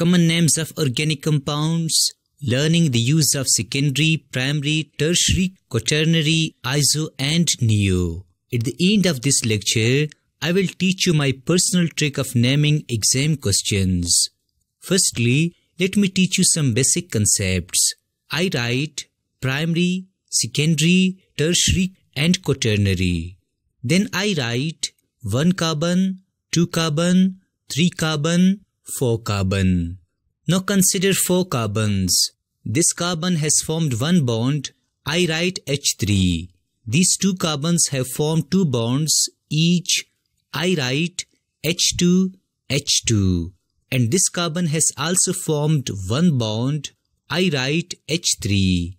common names of organic compounds, learning the use of secondary, primary, tertiary, quaternary, iso and neo. At the end of this lecture, I will teach you my personal trick of naming exam questions. Firstly, let me teach you some basic concepts. I write primary, secondary, tertiary and quaternary. Then I write 1 carbon, 2 carbon, 3 carbon, 4 carbon. Now consider 4 carbons. This carbon has formed one bond, I write H3. These two carbons have formed two bonds, each I write H2, H2. And this carbon has also formed one bond, I write H3.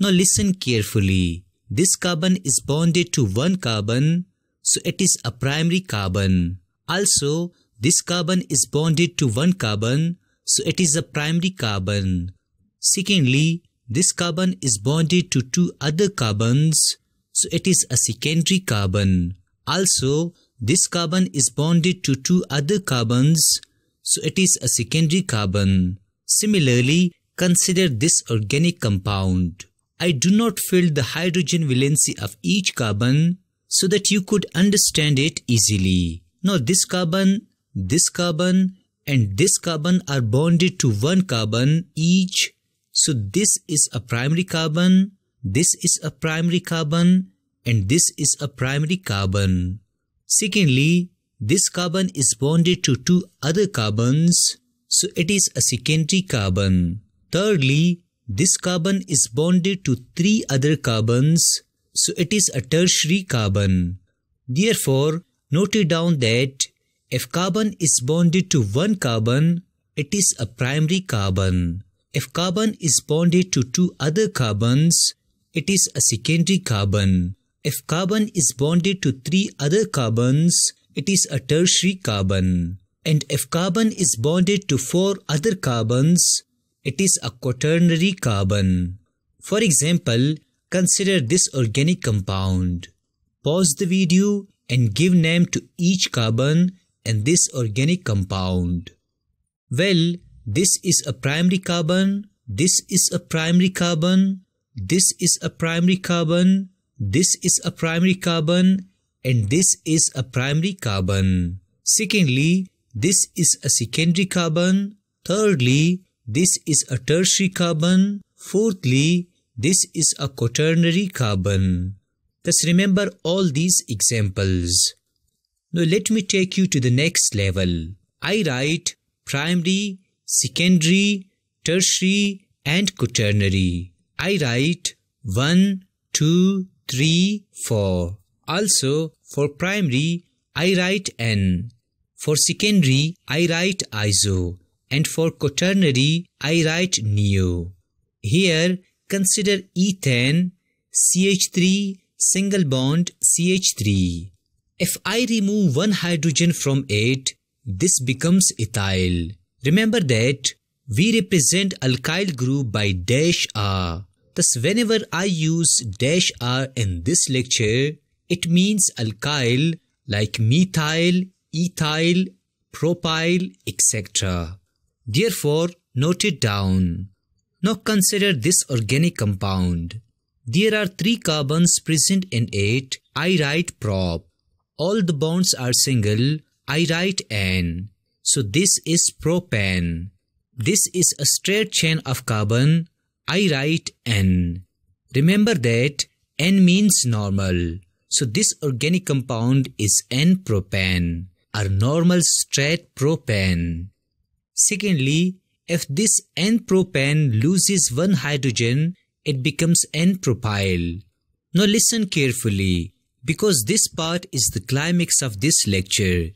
Now listen carefully. This carbon is bonded to one carbon, so it is a primary carbon. Also, this carbon is bonded to one carbon, so it is a primary carbon. Secondly, this carbon is bonded to two other carbons, so it is a secondary carbon. Also, this carbon is bonded to two other carbons, so it is a secondary carbon. Similarly, consider this organic compound. I do not fill the hydrogen valency of each carbon so that you could understand it easily. Now this carbon this carbon and this carbon are bonded to one carbon each. So this is a primary carbon, this is a primary carbon, and this is a primary carbon. Secondly, this carbon is bonded to two other carbons, so it is a secondary carbon. Thirdly, this carbon is bonded to three other carbons, so it is a tertiary carbon. Therefore, note down that if carbon is bonded to one carbon, it is a primary carbon. If carbon is bonded to two other carbons, it is a secondary carbon. If carbon is bonded to three other carbons, it is a tertiary carbon. And if carbon is bonded to four other carbons, it is a quaternary carbon. For example, consider this organic compound. Pause the video and give name to each carbon and this organic compound? Well, this is a primary carbon, this is a primary carbon, this is a primary carbon, this is a primary carbon, and this is a primary carbon. Secondly, this is a secondary carbon. Thirdly, this is a tertiary carbon. Fourthly, this is a quaternary carbon. Thus remember all these examples. Now let me take you to the next level. I write primary, secondary, tertiary and quaternary. I write 1, 2, 3, 4. Also for primary I write N. For secondary I write ISO and for quaternary I write NEO. Here consider ethane CH3 single bond CH3 if I remove one hydrogen from it, this becomes ethyl. Remember that we represent alkyl group by dash R. Thus whenever I use dash R in this lecture, it means alkyl like methyl, ethyl, propyl, etc. Therefore, note it down. Now consider this organic compound. There are three carbons present in it. I write prop all the bonds are single, I write N. So this is propane. This is a straight chain of carbon, I write N. Remember that N means normal. So this organic compound is N-propane, or normal straight propane. Secondly, if this N-propane loses one hydrogen, it becomes N-propyl. Now listen carefully. Because this part is the climax of this lecture,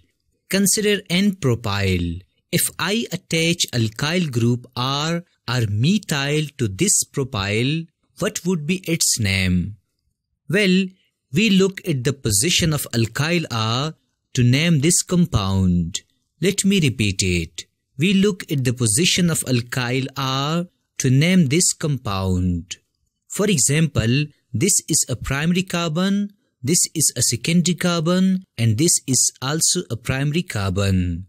consider N-propyl. If I attach alkyl group R or methyl to this propyl, what would be its name? Well, we look at the position of alkyl R to name this compound. Let me repeat it. We look at the position of alkyl R to name this compound. For example, this is a primary carbon this is a secondary carbon and this is also a primary carbon.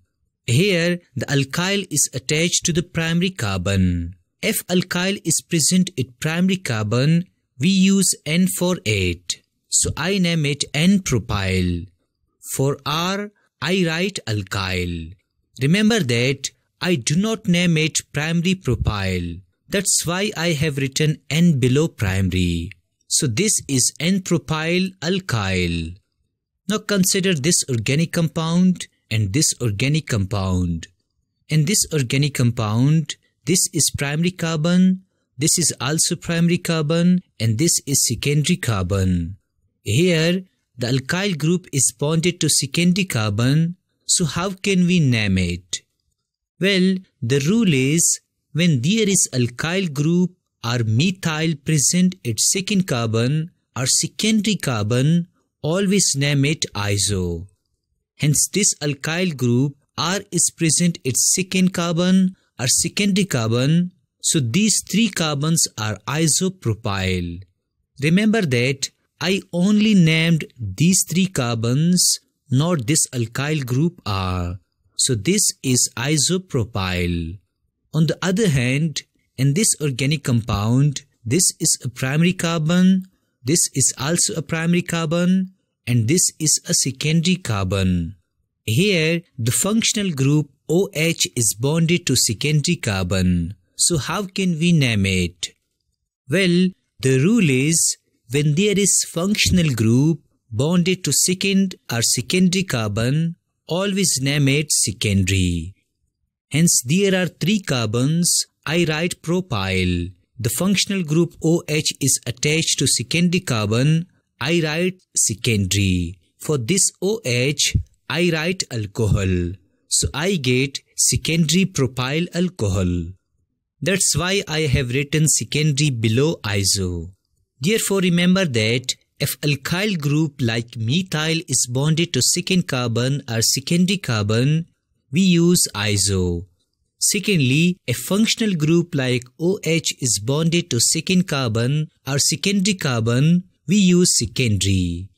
Here, the alkyl is attached to the primary carbon. If alkyl is present at primary carbon, we use N for it. So I name it N-propyl. For R, I write alkyl. Remember that I do not name it primary propyl. That's why I have written N below primary. So this is N-propyl alkyl. Now consider this organic compound and this organic compound. In this organic compound, this is primary carbon, this is also primary carbon and this is secondary carbon. Here, the alkyl group is bonded to secondary carbon, so how can we name it? Well, the rule is when there is alkyl group are methyl present its second carbon or secondary carbon, always name it iso. Hence, this alkyl group R is present its second carbon or secondary carbon, so these three carbons are isopropyl. Remember that I only named these three carbons, not this alkyl group R. So this is isopropyl. On the other hand, in this organic compound, this is a primary carbon, this is also a primary carbon, and this is a secondary carbon. Here, the functional group OH is bonded to secondary carbon. So how can we name it? Well, the rule is when there is functional group bonded to second or secondary carbon, always name it secondary. Hence, there are three carbons I write propyl. The functional group OH is attached to secondary carbon. I write secondary. For this OH, I write alcohol. So I get secondary propyl alcohol. That's why I have written secondary below iso. Therefore remember that if alkyl group like methyl is bonded to second carbon or secondary carbon, we use iso Secondly, a functional group like OH is bonded to second carbon or secondary carbon, we use secondary.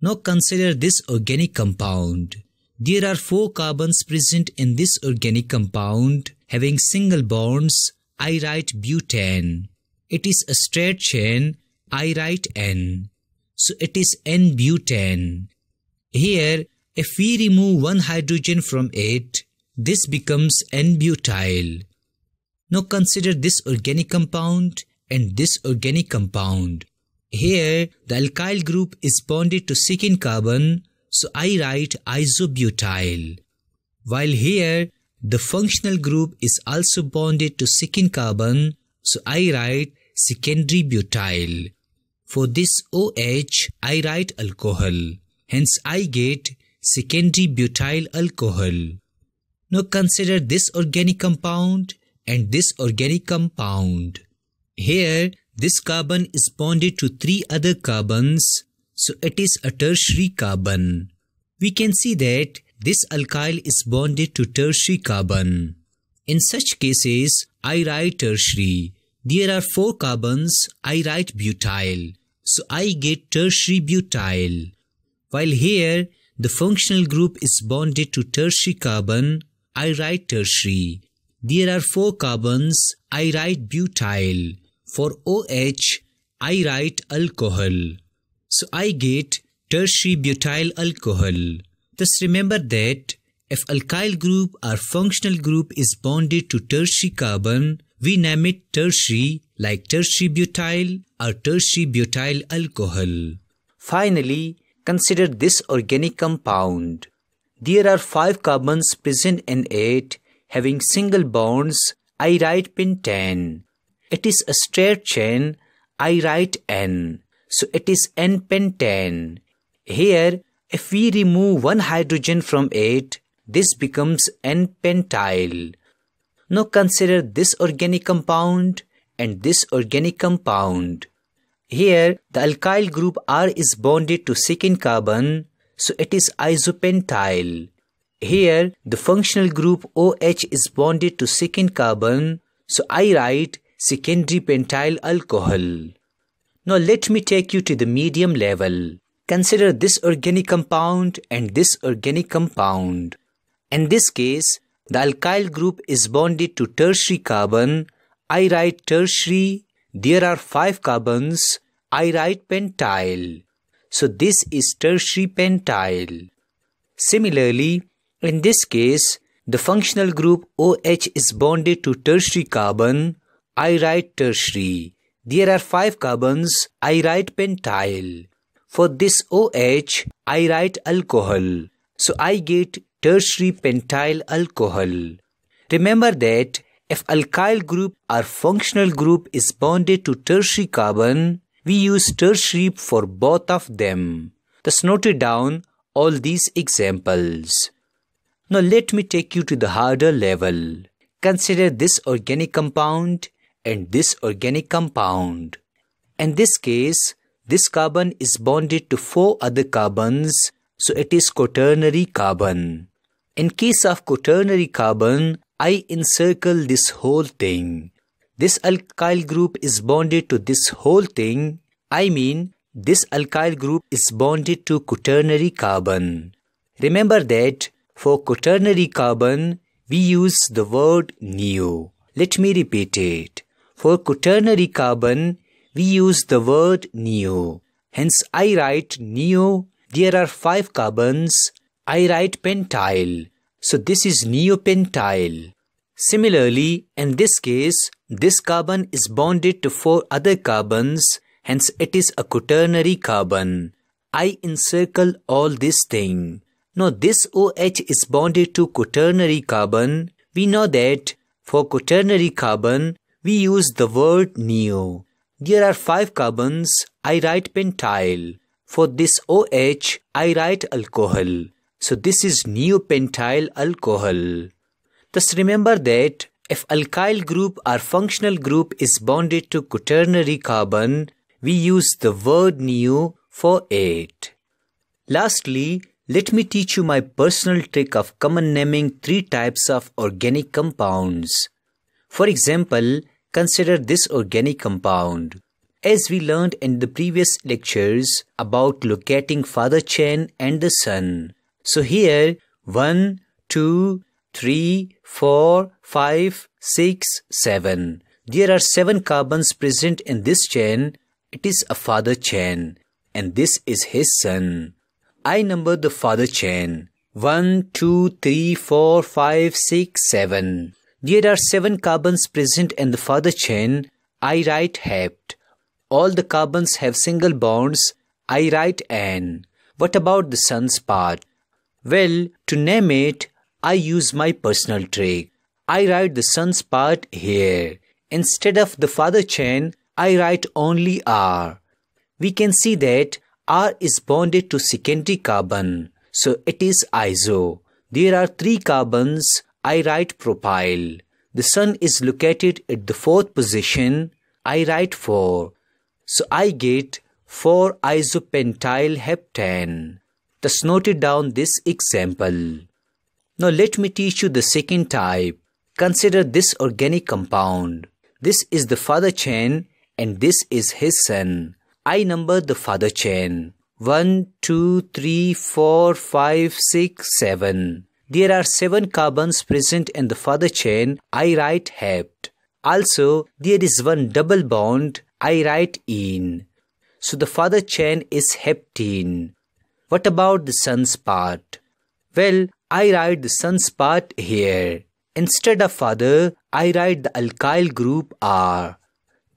Now consider this organic compound. There are four carbons present in this organic compound having single bonds. I write butane. It is a straight chain. I write N. So it is N butane. Here, if we remove one hydrogen from it, this becomes N-butyl. Now consider this organic compound and this organic compound. Here, the alkyl group is bonded to second carbon, so I write isobutyl. While here, the functional group is also bonded to second carbon, so I write secondary butyl. For this OH, I write alcohol. Hence, I get secondary butyl alcohol. Now consider this organic compound and this organic compound. Here, this carbon is bonded to three other carbons, so it is a tertiary carbon. We can see that this alkyl is bonded to tertiary carbon. In such cases, I write tertiary. There are four carbons, I write butyl. So I get tertiary butyl. While here, the functional group is bonded to tertiary carbon I write tertiary. There are four carbons, I write butyl. For OH, I write alcohol. So I get tertiary butyl alcohol. Thus remember that if alkyl group or functional group is bonded to tertiary carbon, we name it tertiary like tertiary butyl or tertiary butyl alcohol. Finally, consider this organic compound. There are five carbons present in it having single bonds. I write pin 10. It is a straight chain. I write N. So it is N pentane. Here, if we remove one hydrogen from it, this becomes N pentyl. Now consider this organic compound and this organic compound. Here, the alkyl group R is bonded to second carbon so it is isopentyl. Here, the functional group OH is bonded to second carbon, so I write secondary pentyl alcohol. Now let me take you to the medium level. Consider this organic compound and this organic compound. In this case, the alkyl group is bonded to tertiary carbon. I write tertiary. There are five carbons. I write pentyl. So this is tertiary pentile. Similarly, in this case, the functional group OH is bonded to tertiary carbon. I write tertiary. There are five carbons. I write pentyl. For this OH, I write alcohol. So I get tertiary pentyl alcohol. Remember that if alkyl group or functional group is bonded to tertiary carbon, we use tertiary for both of them. Thus noted down all these examples. Now let me take you to the harder level. Consider this organic compound and this organic compound. In this case, this carbon is bonded to four other carbons, so it is quaternary carbon. In case of quaternary carbon, I encircle this whole thing this alkyl group is bonded to this whole thing. I mean, this alkyl group is bonded to quaternary carbon. Remember that for quaternary carbon, we use the word new. Let me repeat it. For quaternary carbon, we use the word neo. Hence, I write neo. There are five carbons. I write pentyl. So, this is neopentyl. Similarly, in this case, this carbon is bonded to four other carbons, hence it is a quaternary carbon. I encircle all this thing. Now this OH is bonded to quaternary carbon. We know that for quaternary carbon, we use the word neo. There are five carbons. I write pentyl. For this OH, I write alcohol. So this is neopentyl alcohol. Thus remember that if alkyl group or functional group is bonded to quaternary carbon, we use the word new for it. Lastly, let me teach you my personal trick of common naming three types of organic compounds. For example, consider this organic compound. As we learned in the previous lectures about locating father chain and the son. So here, 1, 2, 3, 4, 5, 6, 7. There are 7 carbons present in this chain. It is a father chain and this is his son. I number the father chain. 1, 2, 3, 4, 5, 6, 7. There are 7 carbons present in the father chain. I write hept. All the carbons have single bonds. I write N. What about the son's part? Well, to name it, I use my personal trick. I write the son's part here. Instead of the father chain, I write only R. We can see that R is bonded to secondary carbon, so it is iso. There are three carbons, I write propyl. The sun is located at the fourth position, I write 4. So I get 4 isopentyl heptane. Thus noted down this example. Now let me teach you the second type. Consider this organic compound. This is the father chain and this is his son. I number the father chain. 1, 2, 3, 4, 5, 6, 7. There are 7 carbons present in the father chain. I write hept. Also, there is one double bond. I write en. So the father chain is heptene. What about the son's part? Well, I write the son's part here. Instead of father, I write the alkyl group R.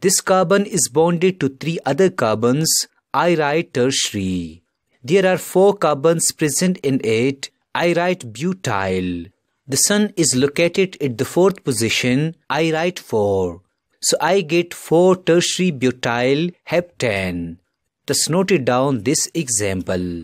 This carbon is bonded to three other carbons. I write tertiary. There are four carbons present in it. I write butyl. The sun is located at the fourth position. I write 4. So I get 4 tertiary butyl heptane. Thus noted down this example.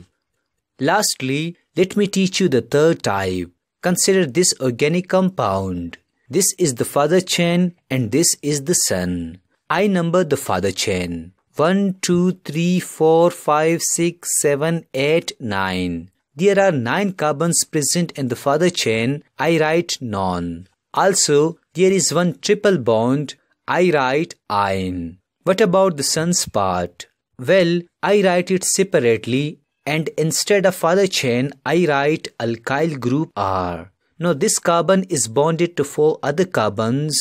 Lastly, let me teach you the third type. Consider this organic compound. This is the father chain and this is the son. I number the father chain. 1, 2, 3, 4, 5, 6, 7, 8, 9. There are 9 carbons present in the father chain. I write non. Also, there is one triple bond. I write iron. What about the son's part? Well, I write it separately and instead of other chain I write alkyl group R. Now this carbon is bonded to four other carbons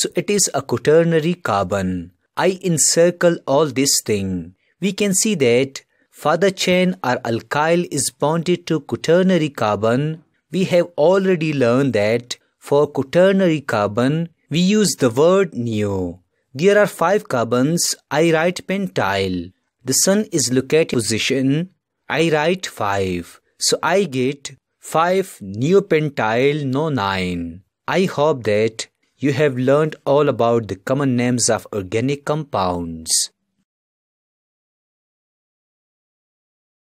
so it is a quaternary carbon. I encircle all this thing. We can see that father chain or alkyl is bonded to quaternary carbon. We have already learned that for quaternary carbon we use the word neo. There are five carbons. I write pentyl. The sun is located position I write 5. So I get 5 neopentyl, no 9. I hope that you have learned all about the common names of organic compounds.